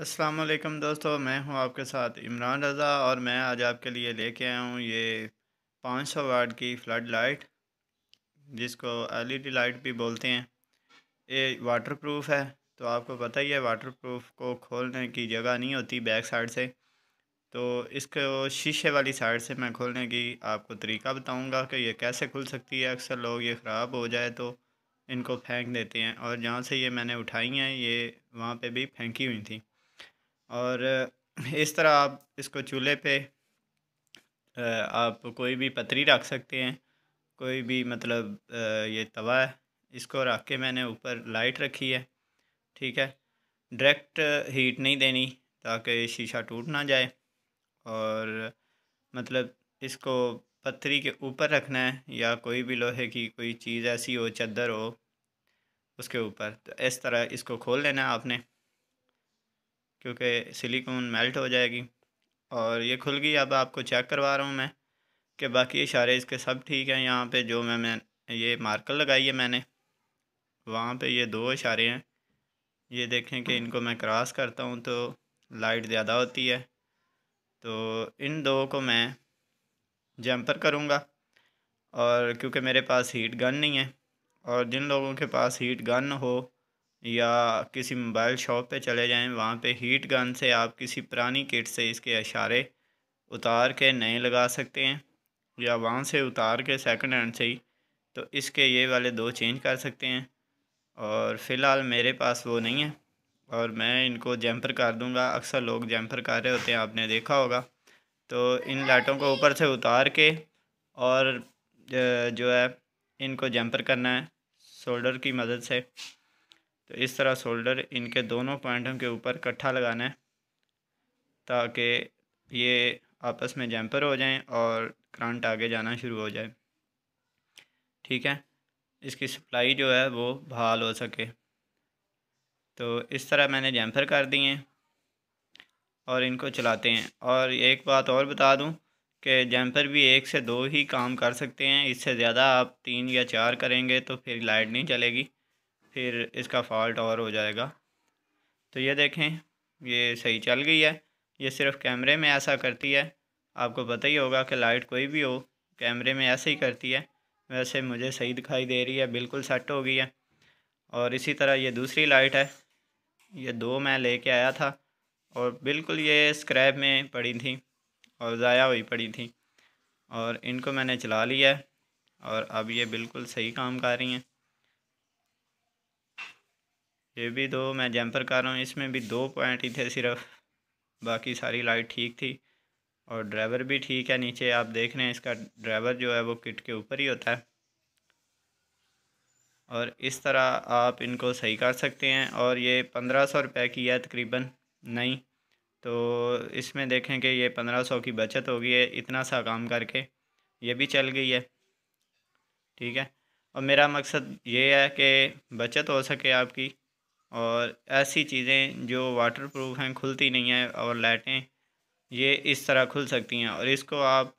वालेकुम दोस्तों मैं हूं आपके साथ इमरान रज़ा और मैं आज आपके लिए लेके आया हूं ये 500 सौ वाट की फ्लड लाइट जिसको एलईडी लाइट भी बोलते हैं ये वाटर प्रूफ है तो आपको पता ही है वाटर प्रूफ को खोलने की जगह नहीं होती बैक साइड से तो इसको शीशे वाली साइड से मैं खोलने की आपको तरीका बताऊँगा कि ये कैसे खुल सकती है अक्सर लोग ये ख़राब हो जाए तो इनको फेंक देते हैं और जहाँ से ये मैंने उठाई हैं ये वहाँ पे भी फेंकी हुई थी और इस तरह आप इसको चूल्हे पे आप कोई भी पतरी रख सकते हैं कोई भी मतलब ये तवा है इसको रख के मैंने ऊपर लाइट रखी है ठीक है डायरेक्ट हीट नहीं देनी ताकि शीशा टूट ना जाए और मतलब इसको पत्थरी के ऊपर रखना है या कोई भी लोहे की कोई चीज़ ऐसी हो चद्दर हो उसके ऊपर तो इस तरह इसको खोल लेना है आपने क्योंकि सिलिकॉन मेल्ट हो जाएगी और ये खुल गई अब आपको चेक करवा रहा हूँ मैं कि बाकी इशारे इसके सब ठीक हैं यहाँ पे जो मैं मैं ये मार्कर लगाई है मैंने वहाँ पे ये दो इशारे हैं ये देखें कि इनको मैं क्रॉस करता हूँ तो लाइट ज़्यादा होती है तो इन दो को मैं जम्पर करूँगा और क्योंकि मेरे पास हीट गन नहीं है और जिन लोगों के पास हीट गन हो या किसी मोबाइल शॉप पे चले जाएं वहाँ पे हीट गन से आप किसी पुरानी किट से इसके अशारे उतार के नए लगा सकते हैं या वहाँ से उतार के सेकंड हैंड से ही तो इसके ये वाले दो चेंज कर सकते हैं और फ़िलहाल मेरे पास वो नहीं है और मैं इनको जैम्पर कर दूंगा अक्सर लोग जैम्पर कर रहे होते हैं आपने देखा होगा तो इन लाइटों को ऊपर से उतार के और जो है इनको जैम्पर करना है शोल्डर की मदद से तो इस तरह शोल्डर इनके दोनों पॉइंटों के ऊपर कट्ठा लगाना है ताकि ये आपस में जैम्पर हो जाएं और करंट आगे जाना शुरू हो जाए ठीक है इसकी सप्लाई जो है वो बहाल हो सके तो इस तरह मैंने जैम्पर कर दिए और इनको चलाते हैं और एक बात और बता दूं कि जैम्पर भी एक से दो ही काम कर सकते हैं इससे ज़्यादा आप तीन या चार करेंगे तो फिर लाइट नहीं चलेगी फिर इसका फॉल्ट और हो जाएगा तो ये देखें ये सही चल गई है ये सिर्फ कैमरे में ऐसा करती है आपको पता ही होगा कि लाइट कोई भी हो कैमरे में ऐसे ही करती है वैसे मुझे सही दिखाई दे रही है बिल्कुल सेट हो गई है और इसी तरह ये दूसरी लाइट है ये दो मैं लेके आया था और बिल्कुल ये स्क्रैप में पड़ी थी और ज़ाया हुई पड़ी थी और इनको मैंने चला लिया है और अब ये बिल्कुल सही काम कर रही हैं ये भी दो मैं जैम्पर कर रहा हूँ इसमें भी दो पॉइंट ही थे सिर्फ बाकी सारी लाइट ठीक थी और ड्राइवर भी ठीक है नीचे आप देख रहे हैं इसका ड्राइवर जो है वो किट के ऊपर ही होता है और इस तरह आप इनको सही कर सकते हैं और ये पंद्रह सौ रुपये की है तकरीबन नहीं तो इसमें देखें कि ये पंद्रह सौ की बचत होगी है इतना सा काम करके ये भी चल गई है ठीक है और मेरा मकसद ये है कि बचत हो सके आपकी और ऐसी चीज़ें जो वाटर प्रूफ हैं खुलती नहीं हैं और लाइटें ये इस तरह खुल सकती हैं और इसको आप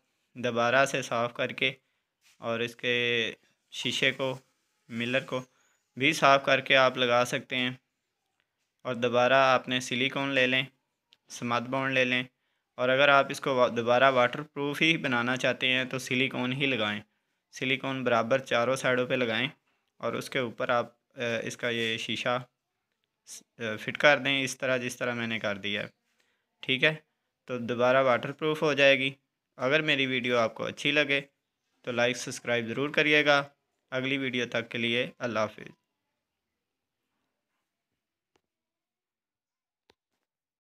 दोबारा से साफ़ करके और इसके शीशे को मिलर को भी साफ़ करके आप लगा सकते हैं और दोबारा आपने सिलिकॉन ले लें समाध बॉन्ड ले लें और अगर आप इसको दोबारा वाटर प्रूफ ही बनाना चाहते हैं तो सिलिकॉन ही लगाएं सिलिकॉन बराबर चारों साइडों पे लगाएं और उसके ऊपर आप इसका ये शीशा फिट कर दें इस तरह जिस तरह मैंने कर दिया है ठीक है तो दोबारा वाटर प्रूफ हो जाएगी अगर मेरी वीडियो आपको अच्छी लगे तो लाइक सब्सक्राइब ज़रूर करिएगा अगली वीडियो तक के लिए अल्लाह हाफिज़